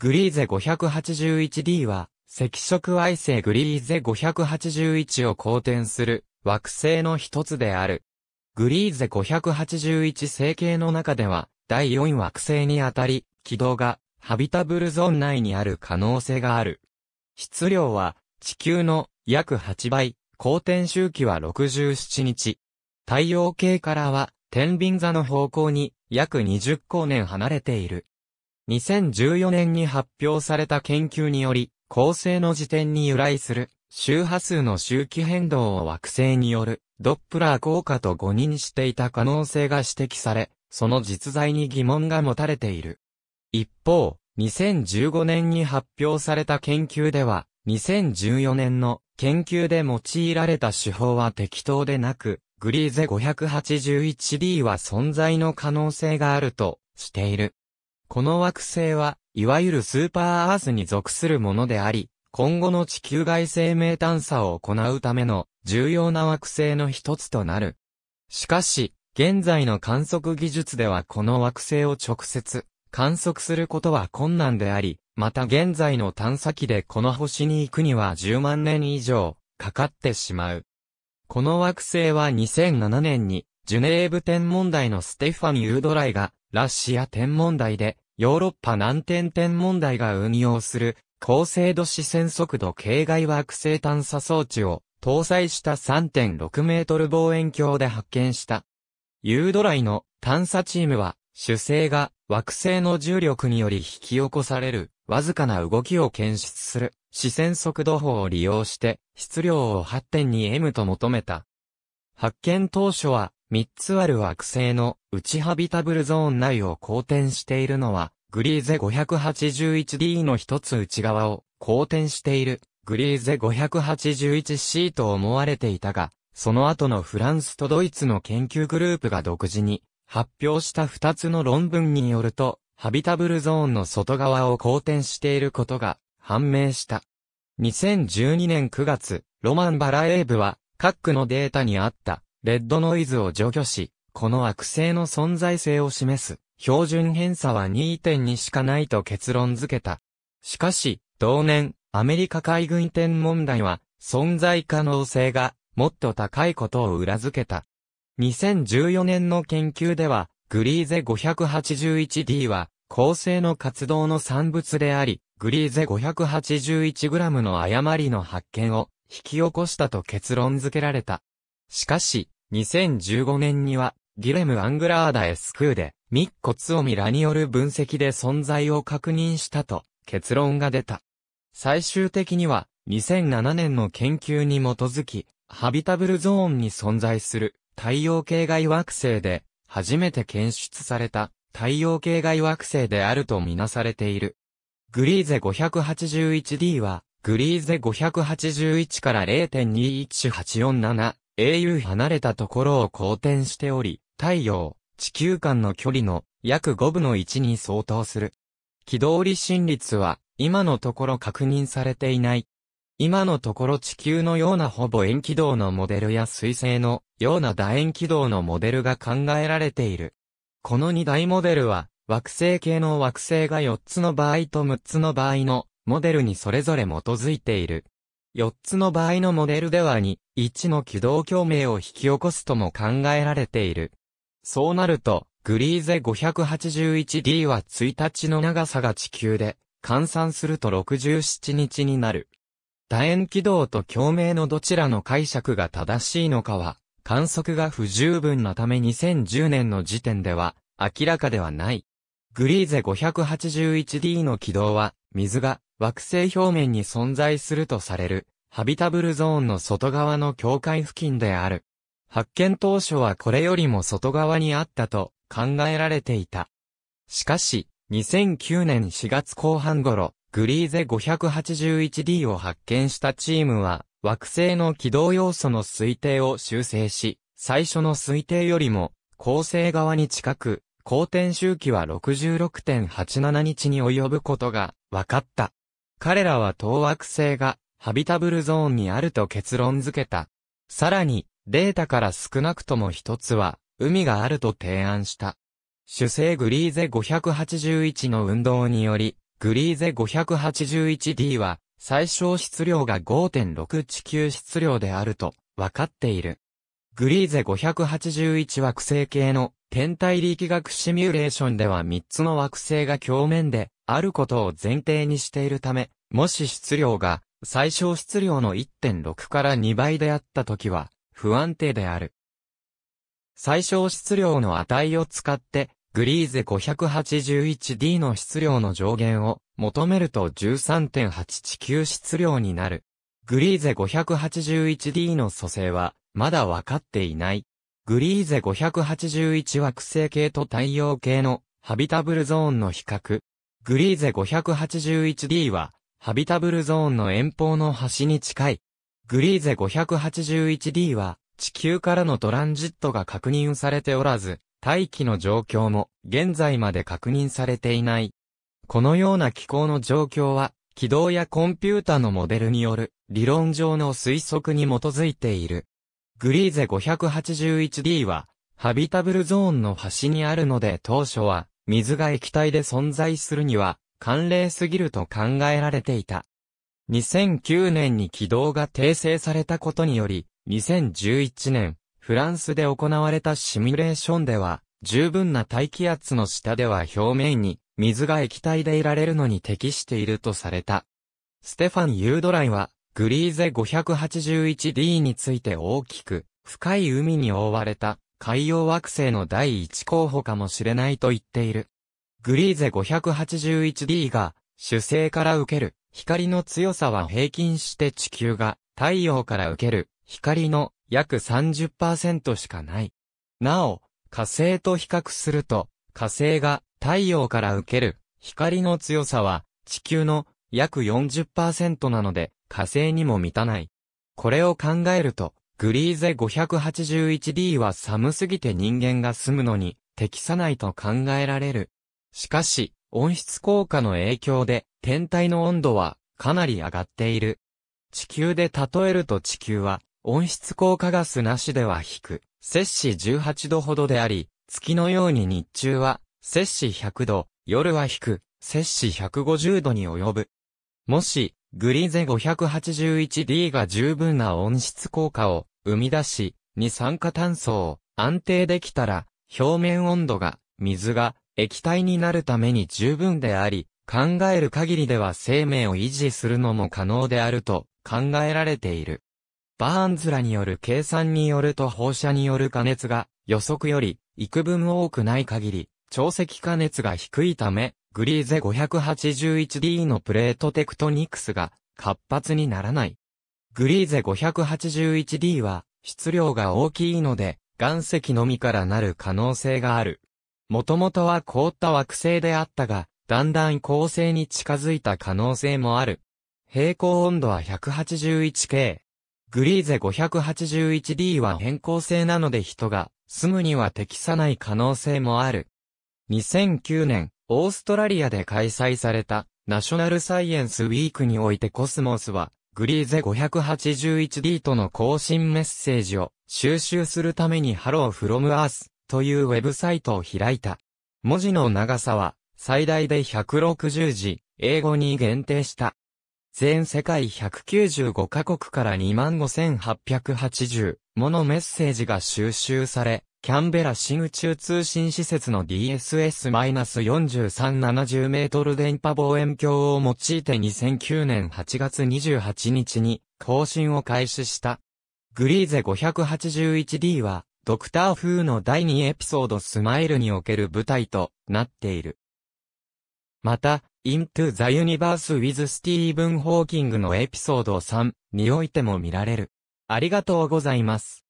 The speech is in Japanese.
グリーゼ 581D は、赤色矮星グリーゼ581を公転する惑星の一つである。グリーゼ581星系の中では、第4惑星にあたり、軌道がハビタブルゾーン内にある可能性がある。質量は地球の約8倍、公転周期は67日。太陽系からは天秤座の方向に約20光年離れている。2014年に発表された研究により、恒星の時点に由来する周波数の周期変動を惑星によるドップラー効果と誤認していた可能性が指摘され、その実在に疑問が持たれている。一方、2015年に発表された研究では、2014年の研究で用いられた手法は適当でなく、グリーゼ 581D は存在の可能性があるとしている。この惑星は、いわゆるスーパーアースに属するものであり、今後の地球外生命探査を行うための重要な惑星の一つとなる。しかし、現在の観測技術ではこの惑星を直接観測することは困難であり、また現在の探査機でこの星に行くには10万年以上かかってしまう。この惑星は2007年にジュネーブ天文台のステファン・ユードライがラッシア天文台で、ヨーロッパ南天天文台が運用する、高精度視線速度系外惑星探査装置を、搭載した3.6メートル望遠鏡で発見した。ユードライの探査チームは、主星が惑星の重力により引き起こされる、わずかな動きを検出する、視線速度法を利用して、質量を 8.2m と求めた。発見当初は、3つある惑星の内ハビタブルゾーン内を公転しているのは、グリーゼ 581D の一つ内側を公転しているグリーゼ 581C と思われていたが、その後のフランスとドイツの研究グループが独自に発表した2つの論文によると、ハビタブルゾーンの外側を公転していることが判明した。2012年9月、ロマン・バラエーブは、各区のデータにあった、レッドノイズを除去し、この悪性の存在性を示す、標準偏差は2.2しかないと結論付けた。しかし、同年、アメリカ海軍天問題は、存在可能性が、もっと高いことを裏付けた。2014年の研究では、グリーゼ 581D は、構成の活動の産物であり、グリーゼ 581g の誤りの発見を引き起こしたと結論付けられた。しかし、2015年には、ギレム・アングラーダ・エスクーで、ミッコ・ツオミラによる分析で存在を確認したと、結論が出た。最終的には、2007年の研究に基づき、ハビタブルゾーンに存在する太陽系外惑星で、初めて検出された太陽系外惑星であるとみなされている。グリーゼ 581D は、グリーゼ581から0.21847英雄離れたところを公転しており、太陽、地球間の距離の約5分の1に相当する。軌道離心率は今のところ確認されていない。今のところ地球のようなほぼ円軌道のモデルや水星のような楕円軌道のモデルが考えられている。この2大モデルは惑星系の惑星が4つの場合と6つの場合のモデルにそれぞれ基づいている。4つの場合のモデルでは2、1の軌道共鳴を引き起こすとも考えられている。そうなると、グリーゼ 581D は1日の長さが地球で、換算すると67日になる。楕円軌道と共鳴のどちらの解釈が正しいのかは、観測が不十分なため2010年の時点では明らかではない。グリーゼ 581D の軌道は水が惑星表面に存在するとされる、ハビタブルゾーンの外側の境界付近である。発見当初はこれよりも外側にあったと考えられていた。しかし、2009年4月後半頃、グリーゼ 581D を発見したチームは、惑星の軌道要素の推定を修正し、最初の推定よりも、恒星側に近く、公転周期は66.87日に及ぶことが分かった。彼らは当惑星がハビタブルゾーンにあると結論付けた。さらに、データから少なくとも一つは、海があると提案した。主星グリーゼ581の運動により、グリーゼ 581D は、最小質量が5.6地球質量であると分かっている。グリーゼ581は惑星系の天体力学シミュレーションでは3つの惑星が表面であることを前提にしているため、もし質量が最小質量の1.6から2倍であった時は不安定である。最小質量の値を使ってグリーゼ 581D の質量の上限を求めると1 3 8地球質量になる。グリーゼ 581D の組成はまだわかっていない。グリーゼ581惑星系と太陽系のハビタブルゾーンの比較。グリーゼ 581D はハビタブルゾーンの遠方の端に近い。グリーゼ 581D は地球からのトランジットが確認されておらず、大気の状況も現在まで確認されていない。このような気候の状況は、軌道やコンピュータのモデルによる理論上の推測に基づいている。グリーゼ 581D は、ハビタブルゾーンの端にあるので当初は、水が液体で存在するには、寒冷すぎると考えられていた。2009年に軌道が訂正されたことにより、2011年、フランスで行われたシミュレーションでは、十分な大気圧の下では表面に水が液体でいられるのに適しているとされた。ステファン・ユードライは、グリーゼ 581D について大きく、深い海に覆われた海洋惑星の第一候補かもしれないと言っている。グリーゼ 581D が主星から受ける光の強さは平均して地球が太陽から受ける光の約30%しかない。なお、火星と比較すると火星が太陽から受ける光の強さは地球の約40%なので火星にも満たない。これを考えると、グリーゼ 581D は寒すぎて人間が住むのに適さないと考えられる。しかし、温室効果の影響で天体の温度はかなり上がっている。地球で例えると地球は温室効果ガスなしでは低く、摂氏18度ほどであり、月のように日中は摂氏100度、夜は低く、摂氏150度に及ぶ。もし、グリゼ 581D が十分な温室効果を生み出し、二酸化炭素を安定できたら、表面温度が、水が液体になるために十分であり、考える限りでは生命を維持するのも可能であると考えられている。バーンズらによる計算によると放射による加熱が予測より幾分多くない限り、潮汐加熱が低いため、グリーゼ 581D のプレートテクトニクスが活発にならない。グリーゼ 581D は質量が大きいので岩石のみからなる可能性がある。もともとは凍った惑星であったが、だんだん恒星に近づいた可能性もある。平行温度は 181K。グリーゼ 581D は変更性なので人が住むには適さない可能性もある。2009年、オーストラリアで開催されたナショナルサイエンスウィークにおいてコスモスはグリーゼ 581D との更新メッセージを収集するために Hello from Earth というウェブサイトを開いた。文字の長さは最大で160字、英語に限定した。全世界195カ国から25,880ものメッセージが収集され、キャンベラ新宇宙通信施設の DSS-4370 メートル電波望遠鏡を用いて2009年8月28日に更新を開始した。グリーゼ 581D は、ドクター風の第2エピソードスマイルにおける舞台となっている。また、Into the Universe with Stephen Hawking のエピソード3においても見られる。ありがとうございます。